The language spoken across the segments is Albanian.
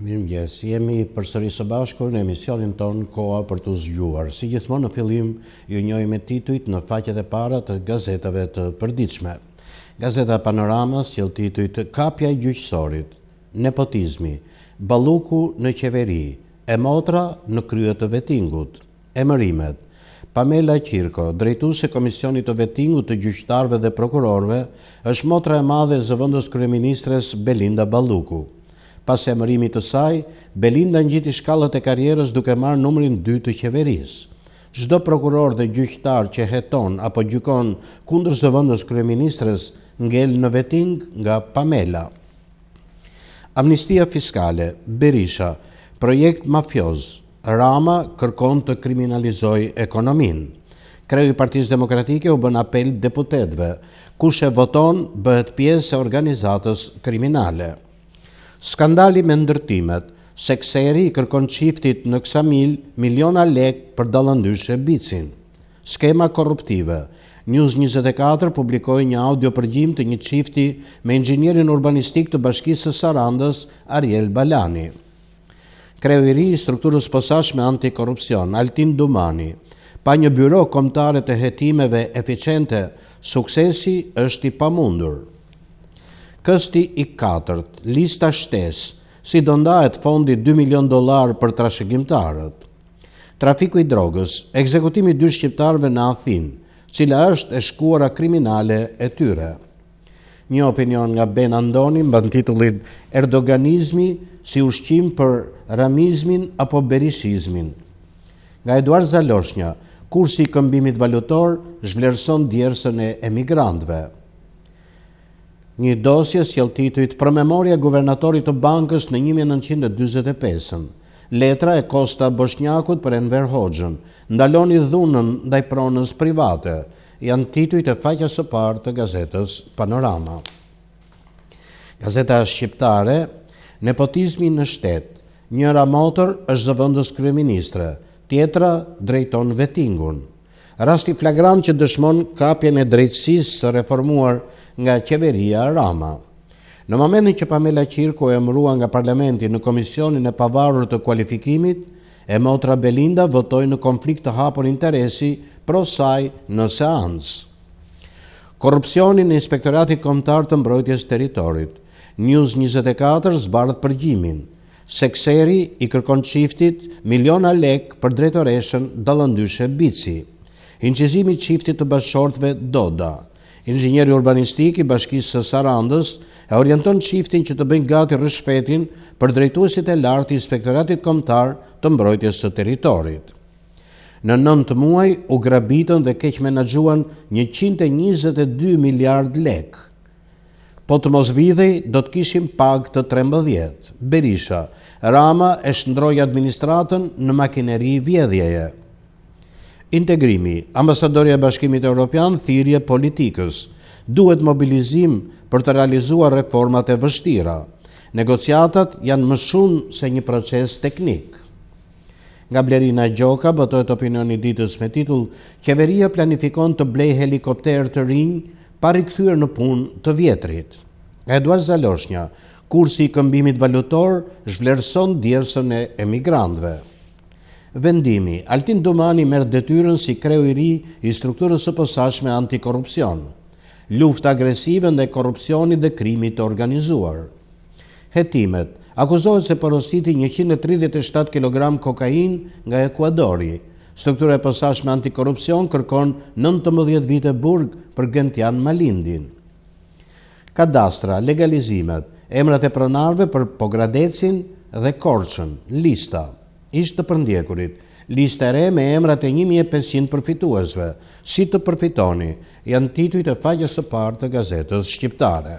Mirë mëgjes, jemi për sëri së bashku në emisionin ton koa për të zgjuar. Si gjithmonë në filim, ju njoj me tituit në faqet e para të gazetave të përdiqme. Gazeta Panorama, si lë tituit, kapja i gjyqësorit, nepotizmi, baluku në qeveri, e motra në kryet të vetingut, e mërimet. Pamela Qirko, drejtu se Komisionit të vetingut të Gjyqtarve dhe prokurorve, është motra e madhe zëvëndës Kryeministres Belinda Baluku. Pas e mërimit të saj, Belinda në gjithi shkallët e karierës duke marë numërin 2 të qeverisë. Zdo prokuror dhe gjyqtar që heton apo gjykon kundër së vëndës kryeministres ngell në veting nga Pamela. Amnistia Fiskale, Berisha, projekt mafioz, Rama kërkon të kriminalizoj ekonomin. Kreu i Partisë Demokratike u bën apel deputetve, ku shë voton bëhet pjesë e organizatës kriminale skandali me ndërtimet, se kseri i kërkon qiftit në kësa mil miliona lek për dalëndyshe bicin. Skema korruptive, News 24 publikoj një audio përgjim të një qifti me inxinjerin urbanistik të bashkisës Sarandës, Ariel Balani. Kreu i strukturës posash me antikorupcion, Altin Dumani, pa një byro komtare të jetimeve eficiente, suksesi është i pamundur. Kësti i katërt, lista shtes, si do ndahet fondi 2 milion dolar për trashëgimtarët. Trafiku i drogës, ekzekutimi dy shqiptarëve në Athinë, cila është e shkuara kriminale e tyre. Një opinion nga Ben Andoni në titullin Erdoganizmi si ushqim për ramizmin apo berishizmin. Nga Eduard Zaloshnja, kursi i këmbimit valutor zhvlerëson djersën e emigrantëve një dosje si altituit për memoria guvernatorit të bankës në 1925 Letra e Kosta Boshnjakut për Enver Hoxhën, ndaloni dhunën ndaj pronës private, janë tituit e faqja së parë të gazetës Panorama. Gazeta Shqiptare, nepotizmi në shtetë, njëra motor është zëvëndës kryeministre, tjetra drejton vetingun. Rasti flagrant që dëshmon kapjen e drejtsis së reformuar nga qeveria Rama. Në momentin që Pamela Qirko e mërua nga parlamenti në komisionin e pavarur të kualifikimit, e motra Belinda votoj në konflikt të hapur interesi pro saj në seancë. Korupcionin në Inspektoratit Komtar të Mbrojtjes Teritorit. News 24 zbardh përgjimin. Sekseri i kërkon qiftit miliona lek për drejtoreshen dalëndyshe bici. Incizimi qiftit të bashortve doda inxhinieri urbanistik i bashkisë së Sarandës, e orienton qiftin që të bëjnë gati rëshfetin për drejtuesit e lartë të inspektoratit kombëtar të mbrojtjes së territorit. Në nëntë muaj u grabitën dhe keq menaxhuan 122 miliard lekë. Po të mos vidhej, do të kishim pag të 13. Berisha, Rama e shëndroj administratën në makineri vjedhjeje. Integrimi, ambasadorja e bashkimit e Europian, thirje politikës, duhet mobilizim për të realizua reformat e vështira. Negociatat janë më shumë se një proces teknik. Nga blerina Gjoka, bëtojt opinioni ditës me titull, qeveria planifikon të blej helikopter të rinjë pari këthyre në pun të vjetrit. Nga Zaloshnja, kursi i këmbimit valutor zhvlerëson djersën e emigrandve vendimi. Altin Domani merë detyrën si kreu i ri i strukturës së pësashme antikorupcion, luft agresive në korupcioni dhe krimit të organizuar. Hetimet, akuzohet se porositi 137 kg kokain nga Ekuadori, Struktura e pasashme antikorupcion kërkon 19 vite burg për Gentian Malindin. Kadastra, legalizimet, emrat e pronarve për Pogradecin dhe Korçën, lista ishtë të përndjekurit, liste re me emrat e 1500 përfituesve, si të përfitoni, janë tituj të faqës të partë të gazetës shqiptare.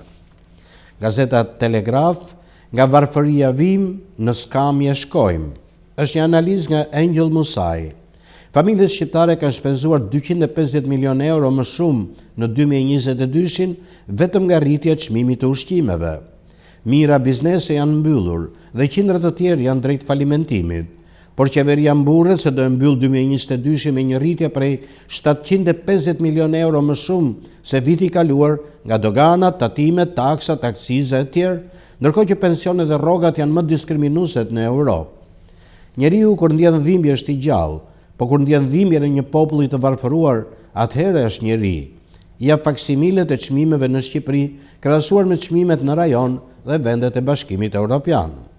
Gazeta Telegraf, nga varfëria vim në skami e shkojmë, është një analiz nga Angel Musaj. Familës shqiptare kanë shpenzuar 250 milion euro më shumë në 2022-shin, vetëm nga rritja qmimi të ushqimeve. Mira biznese janë mbyllur dhe qindrat të tjerë janë drejt falimentimit por qeveria mburët se do e mbyllë 2022 me një rritje prej 750 milion euro më shumë se viti kaluar nga dogana, tatime, taksa, taksize e tjerë, nërko që pensionet dhe rogat janë më diskriminuset në Europë. Njeri u kur ndjenë dhimbje është i gjallë, po kur ndjenë dhimbje në një popullit të varfëruar, atëherë është njeri. Ja faksimilet e qmimeve në Shqipëri, krasuar me qmimet në rajon dhe vendet e bashkimit e Europianë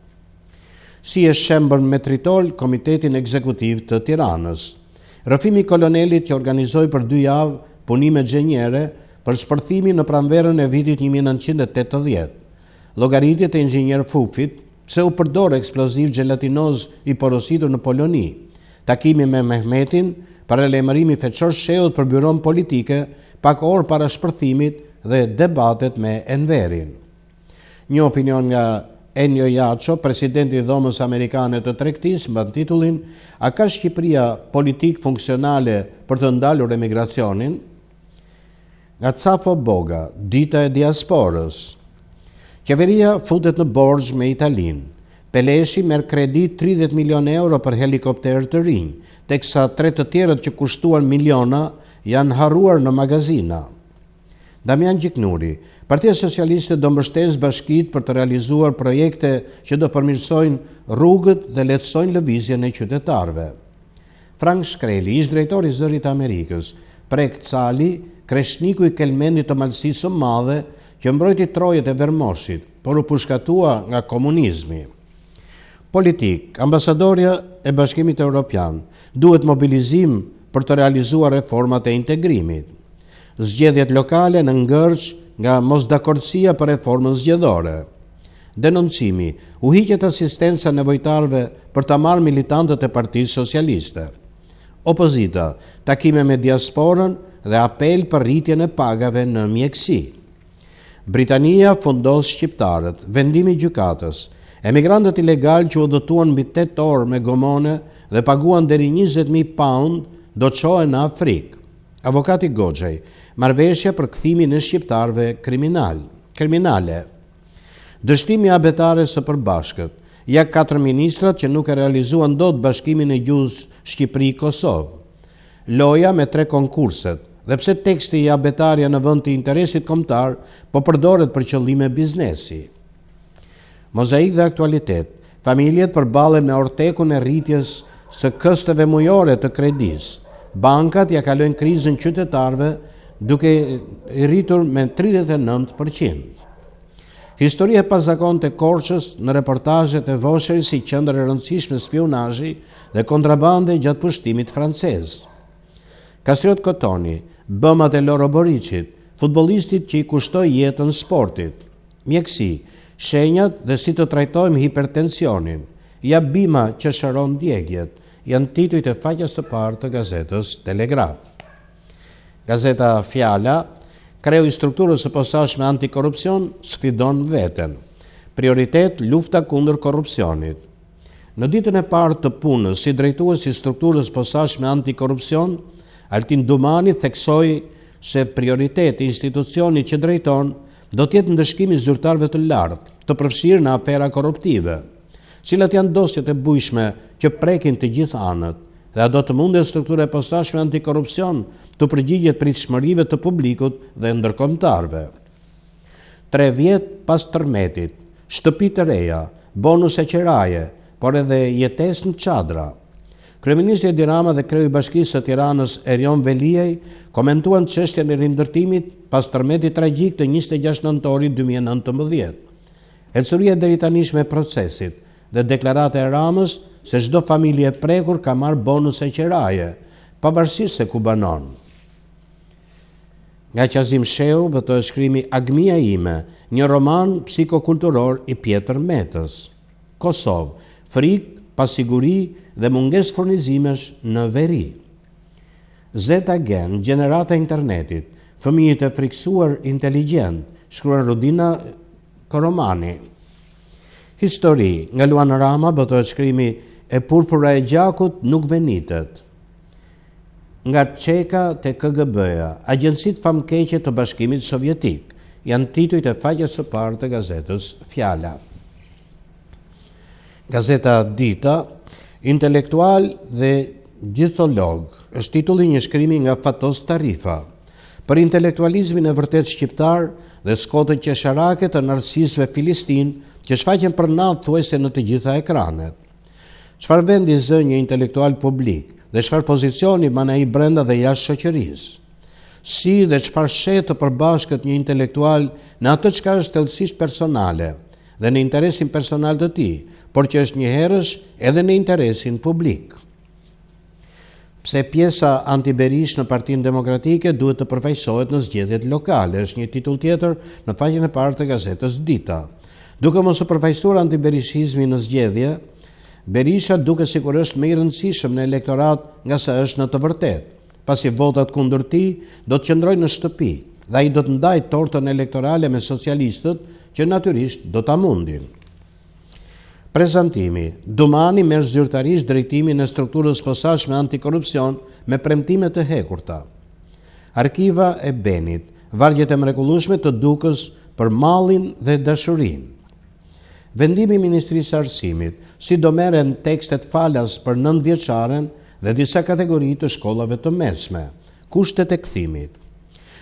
si e shembër me tritol Komitetin Ekzekutiv të Tiranës. Rëfimi kolonelit që organizoj për dy javë punime gjenjere për shpërthimi në pranverën e vitit 1980. Logaritit e inxinjer Fufit, pse u përdor eksploziv gelatinoz i porositur në Poloni, takimi me Mehmetin, parelemërimi feqor sheot për byron politike, pak orë para shpërthimit dhe debatet me Enverin. Një opinion nga Enjo Jaco, presidenti dhomës Amerikane të trektis, më të titullin, a ka Shqipria politikë funksionale për të ndalur emigracionin? Nga Cafo Boga, dita e diasporës, Kjeveria futet në borgj me Italin. Peleshi merë kredit 30 milion euro për helikopter të rinj, teksa tre të tjerët që kushtuar miliona janë haruar në magazina. Damian Gjiknuri, Partia Socialiste do mështes bashkit për të realizuar projekte që do përmirsojnë rrugët dhe letësojnë lëvizje në qytetarve. Frank Shkreli, ish drejtori zërit Amerikës, prek cali, kreshniku i kelmendit të malsisë madhe që mbrojti trojët e vermoshit, por u pushkatua nga komunizmi. Politik, ambasadorja e bashkimit e Europian, duhet mobilizim për të realizuar reformat e integrimit zgjedhjet lokale në ngërç nga mosdakorësia për reformën zgjedhore. Denoncimi u hiqet asistenca nevojtarve për ta marrë militantët e Partisë Socialiste. Opozita, takime me diasporën dhe apel për rritjen e pagave në mjeksi. Britania fundos shqiptarët, vendimi gjykatës. Emigrantët ilegal që udhëtuan mbi 8 orë me gomone dhe paguan deri 20000 pound do të në Afrikë. Avokati Goxhaj marveshja për këthimi në shqiptarve kriminal. Kriminale, dështimi abetare së përbashkët, ja 4 ministrat që nuk e realizuan do të bashkimin e gjuzë shqipri kosovë loja me 3 konkurset, dhe pse teksti i abetarja në vënd të interesit komtar, po përdoret për qëllime biznesi. Mozaik dhe aktualitet, familjet përbalen me ortekun e rritjes së kësteve mujore të kredis, bankat ja kalojnë krizën qytetarve duke i rritur me 39%. Historia pas zakon të korqës në reportajet e vosherë si qëndër e rëndësishme spionajji dhe kontrabande gjatë pushtimit francez. Kastriot Kotoni, bëmat e Loro Boricit, futbolistit që i kushtoj jetën sportit, mjekësi, shenjat dhe si të trajtojmë hipertensionin, ja bima që shëron djegjet, janë tituj të faqës të parë të gazetës Telegraf. Gazeta Fjala, kreu i strukturës së posaqme antikorupcion, sfidon veten. Prioritet, lufta kundër korupcionit. Në ditën e partë të punës, si drejtuës i strukturës së posaqme antikorupcion, Altin Dumani theksoj se prioritet i institucioni që drejton do tjetë në dëshkimi zyrtarve të lartë, të përfshirë në afera korruptive, cilat janë dosjet e bujshme që prekin të gjithë anët dhe a do të mundet strukture postashme antikorupcion të përgjigjet për i shmërive të publikut dhe ndërkomtarve. Tre vjetë pas tërmetit, shtëpit e reja, bonus e qeraje, por edhe jetes në qadra. Kreministri e Dirama dhe Kreuj Bashkisë të Tiranës Erion Rion Velijaj komentuan qështjen e rindërtimit pas tërmetit tragjik të 26 nëntori 2019. Elësuria dërita nishme procesit dhe deklarate e Ramës se shdo familje prekur ka marë bonus e qeraje, pa se ku banon. Nga qazim sheu, bëto e shkrimi Agmija ime, një roman psikokulturor i pjetër metës. Kosovë, frikë, pasiguri dhe munges fornizimesh në veri. Zeta Gen, generata internetit, fëmijit e friksuar inteligent, shkruan Rudina Koromani. Histori, nga Luan Rama, bëto e shkrimi e purpura e gjakut nuk venitet. Nga të qeka të KGB-a, agjensit famkeqe të bashkimit sovjetik, janë tituj të faqës së partë të gazetës Fjala. Gazeta Dita, intelektual dhe gjithologë, është titulli një shkrimi nga Fatos Tarifa, për intelektualizmin e vërtet shqiptar dhe skotët që sharaket të nërsisve Filistin që shfaqen për nalë thuese në të gjitha ekranet. Qëfar vendi zë një intelektual publik dhe qëfar pozicioni ma i brenda dhe jashtë qëqëris? Si dhe qëfar shetë të përbashkët një intelektual në atë të qka është të lësish personale dhe në interesin personal të ti, por që është një herësh edhe në interesin publik? Pse pjesa antiberish në partin demokratike duhet të përfajsojt në zgjedhjet lokale, është një titull tjetër në faqin e partë të gazetës Dita. Dukë mësë përfajsojt antiberishizmi në zgjedhje, Berisha duke si kur është me i rëndësishëm në elektorat nga sa është në të vërtet, pasi votat kundër ti do të qëndroj në shtëpi dhe i do të ndaj tortën elektorale me socialistët që naturisht do të mundin. Prezantimi, Dumani me zyrtarisht drejtimin e strukturës posash me antikorupcion me premtime të hekurta. Arkiva e Benit, vargjet e mrekulushme të dukës për malin dhe dashurin vendimi Ministrisë Arsimit, si do meren tekstet falas për nëndë dhe disa kategori të shkollave të mesme, kushtet e këthimit.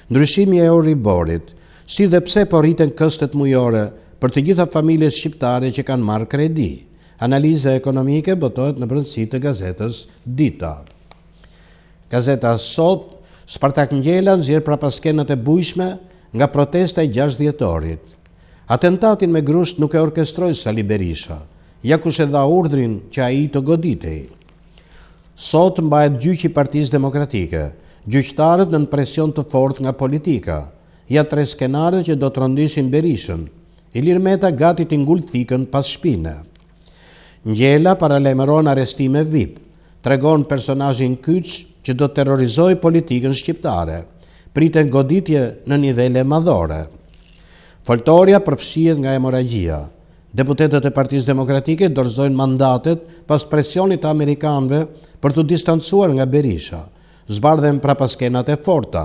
Ndryshimi e oriborit, si dhe pse për po këstet mujore për të gjitha familjes shqiptare që kanë marë kredi. Analiza ekonomike botohet në brëndësi të gazetës Dita. Gazeta Sot, Spartak Njela nëzirë pra paskenët e bujshme nga protesta i gjashtë djetorit. Atentatin me grusht nuk e orkestroj sa liberisha, ja ku se dha urdrin që a i të goditej. Sot mbajt gjyqi partiz demokratike, gjyqtarët në në presion të fort nga politika, ja tre skenarët që do të rëndysin berishën, i lirmeta gati të ngullë thikën pas shpine. Njela paralemeron arestime vip, tregon personajin kyç që do terrorizoj politikën shqiptare, pritën goditje në nivele madhore. Foltoria përfshijet nga emoragia. Deputetet e Partisë Demokratike dorëzojnë mandatet pas presionit Amerikanve për të distancuar nga Berisha. Zbardhen pra paskenat e forta.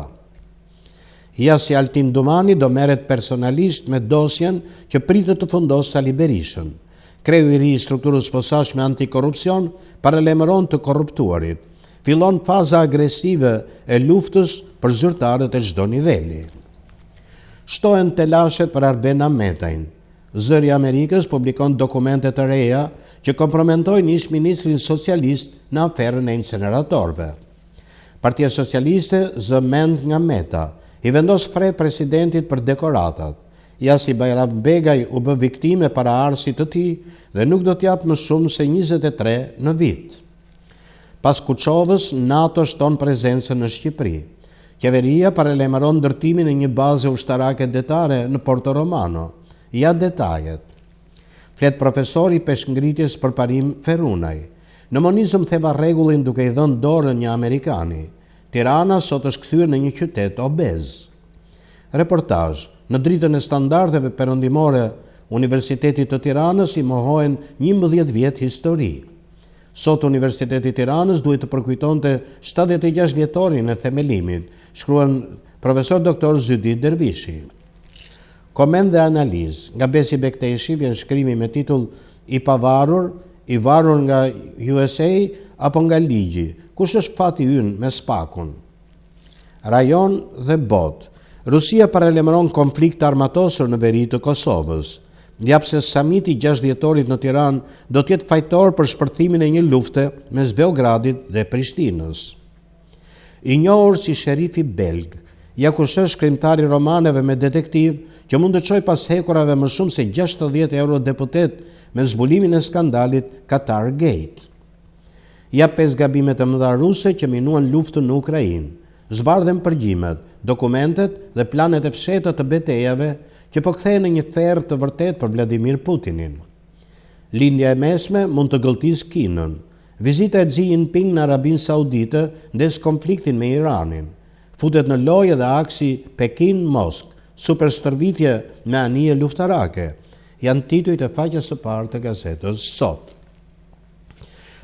Ja si Altin Dumani do meret personalisht me dosjen që pritë të fundosë sa liberishën. Kreju i ri i strukturës posash me antikorupcion paralemeron të korruptuarit. Filon faza agresive e luftës për zyrtarët e gjdo nivelli shtohen telashet për Arbena Metajn. Zëri Amerikës publikon dokumentet të reja që kompromentojnë ishë ministrin socialist në aferën e inceneratorve. Partia Socialiste mend nga meta, i vendos fre presidentit për dekoratat. Ja si Bajram Begaj u bë viktime para arsit të ti dhe nuk do t'japë më shumë se 23 në vitë. Pas Kuqovës, NATO shton prezencën në Shqipëri. Kjeveria parelemaron dërtimin e një baze ushtarake detare në Porto Romano. Ja detajet. Fletë profesori peshngritjes për parim Ferunaj. Në monizëm theva regullin duke i dhënë dorën një Amerikani. Tirana sot është këthyrë në një qytet obez. Reportaj, në dritën e standardeve përëndimore, Universitetit të Tiranës i mohojnë një mëdhjet vjetë histori. Sot Universitetit Tiranës duhet të përkujton të 76 vjetorin e themelimit, shkruan profesor doktor Zydi Dervishi. Komend dhe analiz, nga Besi Bekteshi vjen shkrimi me titull i pavarur, i varur nga USA apo nga ligji, kush është fati ynë me spakun. Rajon dhe bot, Rusia paralemron konflikt armatosër në veri të Kosovës. Njap se samiti 60-torit në Tiran do tjetë fajtor për shpërtimin e një lufte mes Beogradit dhe Prishtinës i njohur si sherifi belg. Ja ku shkrimtari romaneve me detektiv, që mund të qoj pas hekurave më shumë se 60 euro deputet me zbulimin e skandalit Qatar Gate. Ja pesë gabimet e mëdha ruse që minuan luftën në Ukrajinë, zbardhen përgjimet, dokumentet dhe planet e fsheta të betejave që po kthehen në një therë të vërtet për Vladimir Putinin. Lindja e mesme mund të gëltis kinën, Vizita e Xi Jinping në Arabin Saudite ndes konfliktin me Iranin. Futet në lojë dhe aksi Pekin-Mosk, superstërvitje me anije luftarake. Janë titujt të faqes së parë të gazetës Sot.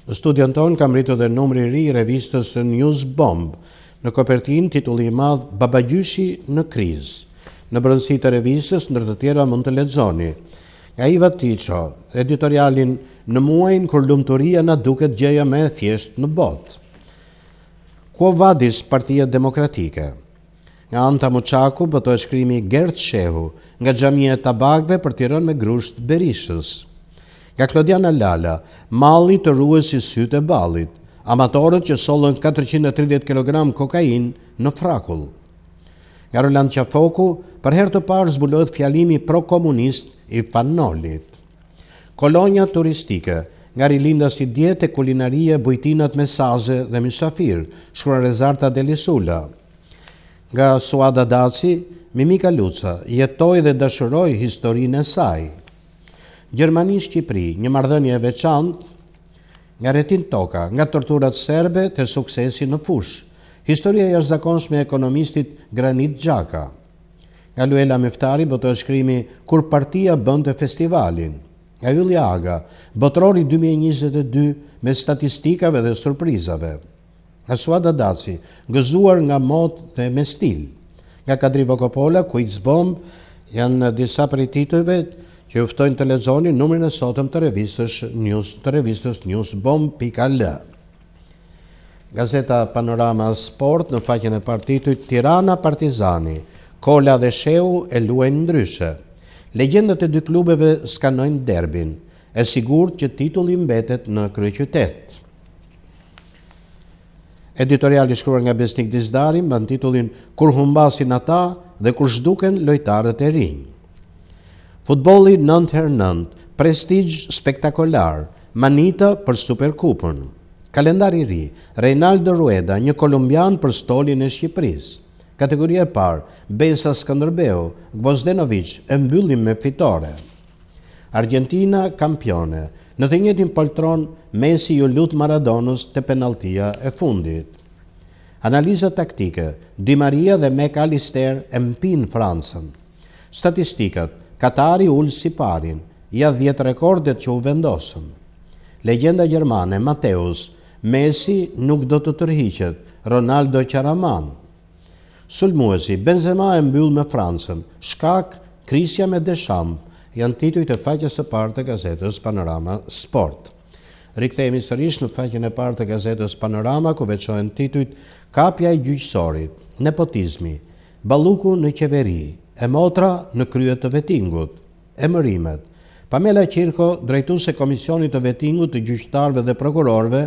Në studion ton kam rritur dhe numri i ri i revistës News Bomb, në kopertin titulli i madh Babagjyshi në krizë. Në brëndësi të revistës ndër të tjera mund të lexoni. Nga Iva Tiço, editorialin në muajnë kër lumëtoria në duket gjeja me thjesht në botë. Kuo vadis partia demokratike? Nga Anta Muqaku bëto po e shkrimi Gert Shehu nga gjamje e bagve për tiron me grusht berishës. Nga Klodiana Lala, mali të ruës i sytë e balit, amatorët që solën 430 kg kokain në frakull. Nga Roland Qafoku, për her të parë zbulohet fjalimi pro-komunist i fanolit kolonja turistike, nga rilinda si djetë e kulinarie, bujtinat me saze dhe mishafir, shkruar Rezarta Delisula. Nga Suada Daci, Mimika Luca, jetoj dhe dëshëroj historinë e saj. Gjermani-Shqipri, një mardhënje veçant, nga retin toka, nga torturat serbe të suksesi në fush. Historia e zakonsh me ekonomistit Granit Gjaka. Nga Luella Meftari, bëto e shkrimi, kur partia bënd të festivalin nga Ylli Aga, botrori 2022 me statistikave dhe surprizave. Nga Suada Daci, gëzuar nga mod dhe me stil. Nga Kadri Vokopola, ku i zbom, janë disa për i titujve që uftojnë të lezoni numërën e sotëm të revistës news, të revistës news Gazeta Panorama Sport në faqen e partituj, Tirana Partizani, Kola dhe Sheu e luen ndryshe. Legendët e dy klubeve skanojnë derbin, e sigur që titulli mbetet në kryeqytet. qytet. Editorial i shkruar nga Besnik Dizdari me titullin Kur humbasin ata dhe kur zhduken lojtarët e rinj. Futbolli 9 herë 9, prestigj spektakolar, manita për Superkupën. Kalendari i ri, Reinaldo Rueda, një kolumbian për stolin e Shqipërisë. Kategoria e parë, Besa Skanderbeu, Gvozdenovic, e mbyllim me fitore. Argentina, kampione. Në të njëjtin poltron, Messi ju lutë Maradonus të penaltia e fundit. Analiza taktike, Di Maria dhe Mek Alister e mpin Francën. Statistikat, Katari ullë si parin, ja 10 rekordet që u vendosën. Legenda Gjermane, Mateus, Messi nuk do të tërhiqet, Ronaldo Qaramanë. Sulmuesi, Benzema e mbyll me Francën, shkak, krisja me Desham, janë tituj të faqës e partë të gazetës Panorama Sport. Rikëthejmi sërish në faqën e partë të gazetës Panorama, ku veqohen tituj kapja i gjyqësorit, nepotizmi, baluku në qeveri, e motra në kryet të vetingut, e mërimet. Pamela Qirko, drejtu se Komisionit të vetingut të gjyqëtarve dhe prokurorve,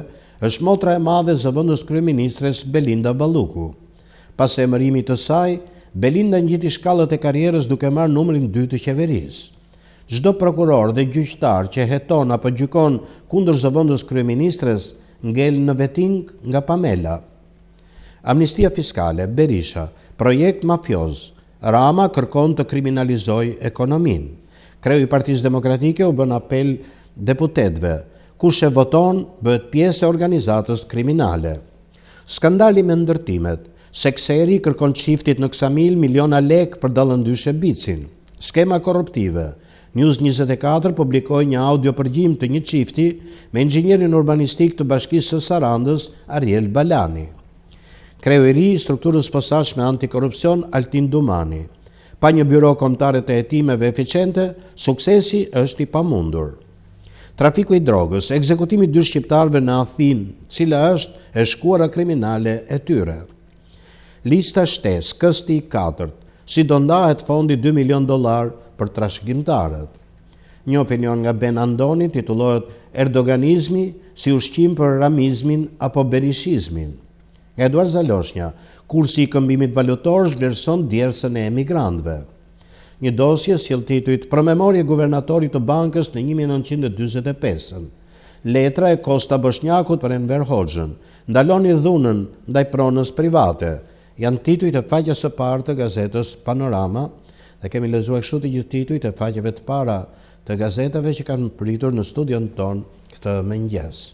është motra e madhe zëvëndës kryeministres Belinda Baluku pas e mërimi të saj, Belinda një gjithi shkallët e karierës duke marë numërin 2 të qeveris. Zdo prokuror dhe gjyqtar që heton apo gjykon kundur zëvëndës kryeministres ngel në veting nga Pamela. Amnistia Fiskale, Berisha, projekt mafioz, Rama kërkon të kriminalizoj ekonomin. Kreu i Partisë Demokratike u bën apel deputetve, ku shë voton bëhet pjesë e organizatës kriminale. Skandali me ndërtimet, Sekseri kërkon qiftit në Ksamil miliona lek për dalën dyshe bicin. Skema korruptive. News 24 publikoj një audio përgjim të një qifti me inxinjerin urbanistik të bashkisë së Sarandës, Ariel Balani. Kreu i ri i strukturës pësashme antikorupcion Altin Dumani. Pa një byro komtare të etimeve eficiente, suksesi është i pamundur. Trafiku i drogës, ekzekutimi dy shqiptarve në Athin, cila është e shkuara kriminale e tyre lista shtes kësti i katërt, si do ndahet fondi 2 milion dolar për trashkimtarët. Një opinion nga Ben Andoni titullohet Erdoganizmi si ushqim për ramizmin apo berishizmin. Nga Eduard Zaloshnja, kursi i këmbimit valutor shvlerëson djersën e emigrantëve. Një dosje si lë tituit e Guvernatorit të Bankës në 1925-ën. Letra e Kosta Bëshnjakut për Enver Hoxhën, ndaloni dhunën ndaj pronës private, janë tituj të faqës e partë të gazetës Panorama dhe kemi lezuar kështu të gjithë tituj të faqëve të para të gazetave që kanë pritur në studion tonë këtë mëngjesë.